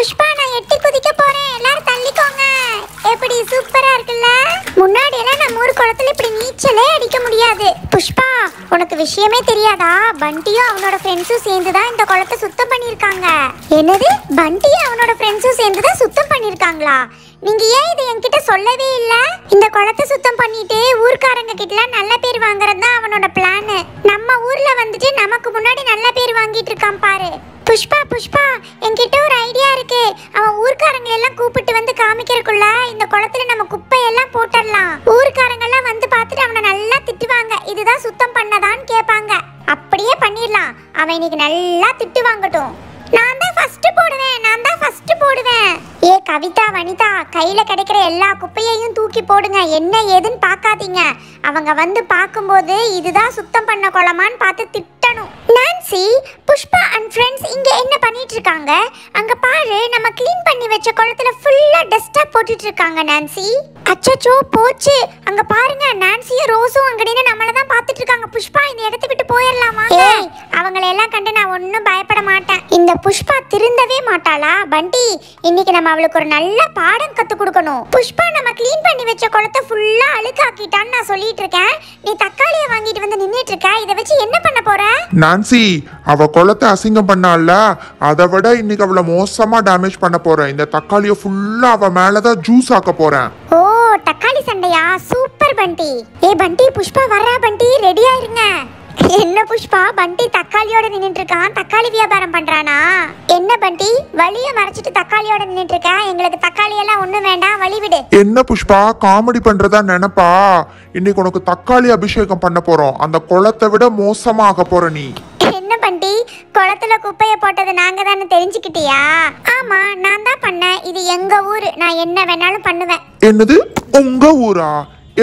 புஷ்பா நான் எட்டி குதிக்க போறேன் எல்லாரும் தள்ளிக்கோங்க எப்படி சூப்பரா இருக்குல்ல முன்னாடி எல்லாம் நம்ம ஊர் குளத்துல இப்படி நீச்சலே அடிக்க முடியாது புஷ்பா உனக்கு விஷயமே தெரியாதா பண்டியும் அவனோட ஃப்ரெண்ட்ஸும் சேர்ந்து தான் இந்த குளத்தை சுத்தம் பண்ணியிருக்காங்க என்னது பண்டியும் அவனோட ஃப்ரெண்ட்ஸும் சேர்ந்து தான் சுத்தம் பண்ணியிருக்காங்களா நீங்க ஏன் இதை என்கிட்ட சொல்லவே இல்ல இந்த குளத்தை சுத்தம் பண்ணிட்டு ஊர்க்காரங்க கிட்ட நல்ல பேர் வாங்குறது தான் அவனோட பிளானு நம்ம ஊர்ல வந்துட்டு நமக்கு முன்னாடி நல்ல பேர் வாங்கிட்டு இருக்கான் பாரு புஷ்பா புஷ்பா என்கிட்ட திட்டுவாங்க இதுதான் சுத்தம் பண்ணதான்னு கேட்பாங்க அப்படியே பண்ணிடலாம் அவன் இன்னைக்கு நல்லா திட்டு வாங்கட்டும் நான் தான் ஃபர்ஸ்ட் போடுவேன் நான் தான் ஃபர்ஸ்ட் போடுவேன் ஏ கவிதா வனிதா கையில கிடைக்கிற எல்லா குப்பையையும் தூக்கி போடுங்க என்ன ஏதுன்னு பார்க்காதீங்க அவங்க வந்து பார்க்கும்போது இதுதான் சுத்தம் பண்ண குளமான்னு பார்த்து திட்டணும் சி புஷ்பா அண்ட் ஃப்ரெண்ட்ஸ் இங்கே என்ன பண்ணிட்டு இருக்காங்க அங்க பாரு நம்ம க்ளீன் பண்ணி வச்ச குளத்துல ஃபுல்லா டஸ்டா போட்டுட்டு இருக்காங்க நான்சி அச்சச்சோ போச்சு அங்க பாருங்க நான்சியும் ரோஸும் அங்கடின்னு நம்மள தான் பார்த்துட்டு இருக்காங்க புஷ்பா இந்த இடத்த விட்டு போயிடலாம் வாங்க அவங்கள எல்லாம் கண்டு நான் ஒன்னும் பயப்பட இந்த புஷ்பா திருந்தவே மாட்டாளா பண்டி இன்னைக்கு நம்ம அவளுக்கு ஒரு நல்ல பாடம் கத்து கொடுக்கணும் புஷ்பா நம்ம க்ளீன் பண்ணி வச்ச குளத்தை ஃபுல்லா அழுக்காக்கிட்டான்னு நான் சொல்லிட்டு இருக்கேன் நீ தக்காளிய வாங்கிட்டு வந்து நின்னுட்டு இருக்க இதை வச்சு என்ன பண்ண போற நான்சி அவ குளத்தை அசிங்கம் பண்ணால அதை விட இன்னைக்கு அவளை மோசமா டேமேஜ் பண்ண போறேன் இந்த தக்காளிய ஃபுல்லா அவ மேலதான் ஜூஸ் ஆக்க போறேன் ஓ தக்காளி சண்டையா சூப்பர் பண்டி ஏ பண்டி புஷ்பா வர்றா பண்டி ரெடியா இருங்க என்ன புஷ்பா பண்டி தக்காளியோட நின்றுட்டு இருக்கான் தக்காளி வியாபாரம் பண்றானா என்ன பண்டி வழிய மறைச்சிட்டு தக்காளியோட நின்றுட்டு இருக்கா எங்களுக்கு தக்காளி எல்லாம் ஒண்ணும் வேண்டாம் வழி விடு என்ன புஷ்பா காமெடி பண்றதா நினைப்பா இன்னைக்கு உனக்கு தக்காளி அபிஷேகம் பண்ண போறோம் அந்த குளத்தை விட மோசமாக போற நீ என்ன பண்டி குளத்துல குப்பைய போட்டது நாங்க தானே தெரிஞ்சுக்கிட்டியா ஆமா நான் தான் பண்ணேன் இது எங்க ஊரு நான் என்ன வேணாலும் பண்ணுவேன் என்னது உங்க ஊரா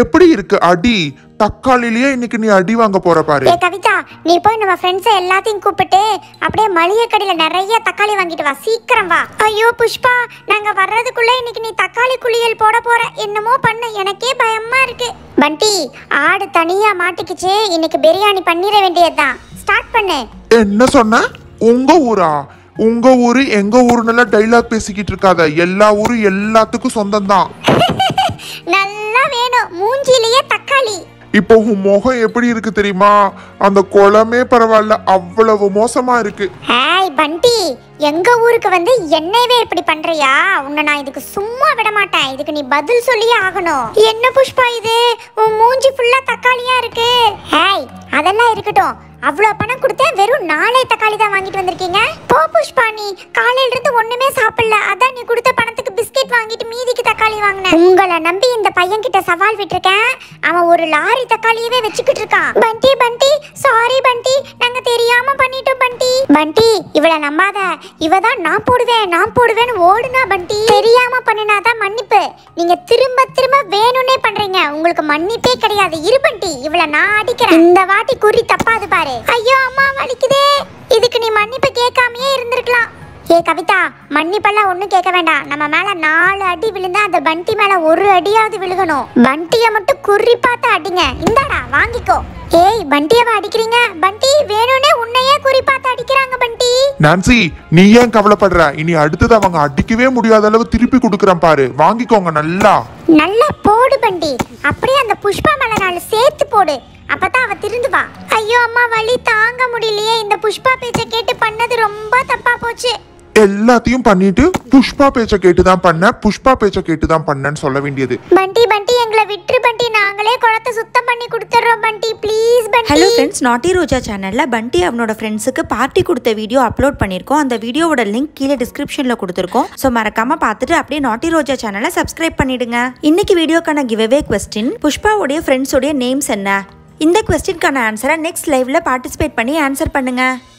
எப்படி இருக்கு அடி தக்காளிலேயே இன்னைக்கு நீ அடி வாங்க போற பாரு ஏ கவிதா நீ போய் நம்ம ஃப்ரெண்ட்ஸ் எல்லாத்தையும் கூப்பிட்டு அப்படியே மளிகை கடையில நிறைய தக்காளி வாங்கிட்டு வா சீக்கிரம் வா ஐயோ புஷ்பா நாங்க வர்றதுக்குள்ள இன்னைக்கு நீ தக்காளி குளியல் போட போற என்னமோ பண்ண எனக்கே பயமா இருக்கு பண்டி ஆடு தனியா மாட்டிக்கிச்சு இன்னைக்கு பிரியாணி பண்ணிட வேண்டியதுதான் ஸ்டார்ட் பண்ணு என்ன சொன்ன உங்க ஊரா உங்க ஊரு எங்க ஊருன்னு எல்லாம் டைலாக் பேசிக்கிட்டு இருக்காத எல்லா ஊரும் எல்லாத்துக்கும் சொந்தம் தான் மூஞ்சிலேயே தக்காளி இப்போ உன் முகம் எப்படி இருக்கு தெரியுமா அந்த குளமே பரவாயில்ல அவ்வளவு மோசமா இருக்கு ஹாய் பண்டி எங்க ஊருக்கு வந்து என்னவே இப்படி பண்றியா உன்னை நான் இதுக்கு சும்மா விட மாட்டேன் இதுக்கு நீ பதில் சொல்லியே ஆகணும் என்ன புஷ்பா இது உன் மூஞ்சி ஃபுல்லா தக்காளியா இருக்கு ஹாய் அதெல்லாம் இருக்கட்டும் அவ்வளோ பணம் கொடுத்து வெறும் நாளை தக்காளி தான் வாங்கிட்டு வந்திருக்கீங்க போ புஷ்பா நீ காலையில இருந்து ஒண்ணுமே சாப்பிடல அதான் நீ கொடுத்த பணத்துக்கு பிஸ்கெட் வாங்கிட்டு மீதிக்கு தக்காளி வாங்கின உங்களை நம்பி இந்த பையன் கிட்ட சவால் விட்டுருக்கேன் அவன் ஒரு லாரி தக்காளியவே வச்சுக்கிட்டு இருக்கான் பண்டி பண்டி சாரி பண்டி நாங்க தெரியாம பண்ணிட்டோம் பண்டி பண்டி இவளை நம்பாத இவ தான் நான் போடுவேன் நான் போடுவேன்னு ஓடுனா பண்டி தெரியாம பண்ணினாதான் மன்னிப்பு நீங்க திரும்ப திரும்ப என்ன உங்களுக்கு மன்னிப்பே கிடையாது இருபண்டி இவ்வளவு நான் அடிக்கிறேன் இந்த வாட்டி குறி தப்பாது பாரு ஐயோ அம்மா வலிக்குதே இதுக்கு நீ மன்னிப்பு கேட்காமயே இருந்திருக்கலாம் ஏ கவிதா மன்னிப்பெல்லாம் ஒண்ணும் கேட்க வேண்டாம் நம்ம மேல நாலு அடி விழுந்தா அந்த பண்டி மேல ஒரு அடியாவது விழுகணும் பண்டியை மட்டும் குறி பார்த்து அடிங்க இந்தாடா வாங்கிக்கோ ஏய் பண்டியவா அடிக்கிறீங்க பண்டி வேணும்னே உன்னையே குறி பார்த்து அடிக்கிறாங்க பண்டி நான்சி நீ ஏன் கவலைப்படுற இனி அடுத்தது அவங்க அடிக்கவே முடியாத அளவு திருப்பி கொடுக்குறேன் பாரு வாங்கிக்கோங்க நல்லா நல்லா போடு பண்டி அப்படியே அந்த புஷ்பா மேல நாலு சேர்த்து போடு அப்பதான் அவ திருந்துவா ஐயோ அம்மா வலி தாங்க முடியலையே இந்த புஷ்பா பேச்சை கேட்டு பண்ணது ரொம்ப தப்பா போச்சு எல்லாத்தையும் பண்ணிட்டு புஷ்பா பேச்ச கேட்டுதான் தான் பண்ண புஷ்பா பேச்ச கேட்டுதான் தான் சொல்ல வேண்டியது பண்டி பண்டி எங்களை விட்டு பண்டி நாங்களே குளத்தை சுத்தம் பண்ணி கொடுத்துறோம் பண்டி ப்ளீஸ் பண்டி ஹலோ ஃப்ரெண்ட்ஸ் நாட்டி ரோஜா சேனல்ல பண்டி அவனோட ஃப்ரெண்ட்ஸுக்கு பார்ட்டி கொடுத்த வீடியோ அப்லோட் பண்ணிருக்கோம் அந்த வீடியோவோட லிங்க் கீழே டிஸ்கிரிப்ஷன்ல கொடுத்துருக்கோம் ஸோ மறக்காம பார்த்துட்டு அப்படியே நாட்டி ரோஜா சேனலை சப்ஸ்கிரைப் பண்ணிடுங்க இன்னைக்கு வீடியோக்கான கிவ்அவே கொஸ்டின் புஷ்பாவுடைய ஃப்ரெண்ட்ஸோடைய நேம்ஸ் என்ன இந்த கொஸ்டினுக்கான ஆன்சரை நெக்ஸ்ட் லைவ்ல பார்ட்டிசிபேட் பண்ணி ஆன்சர் பண்ணுங்க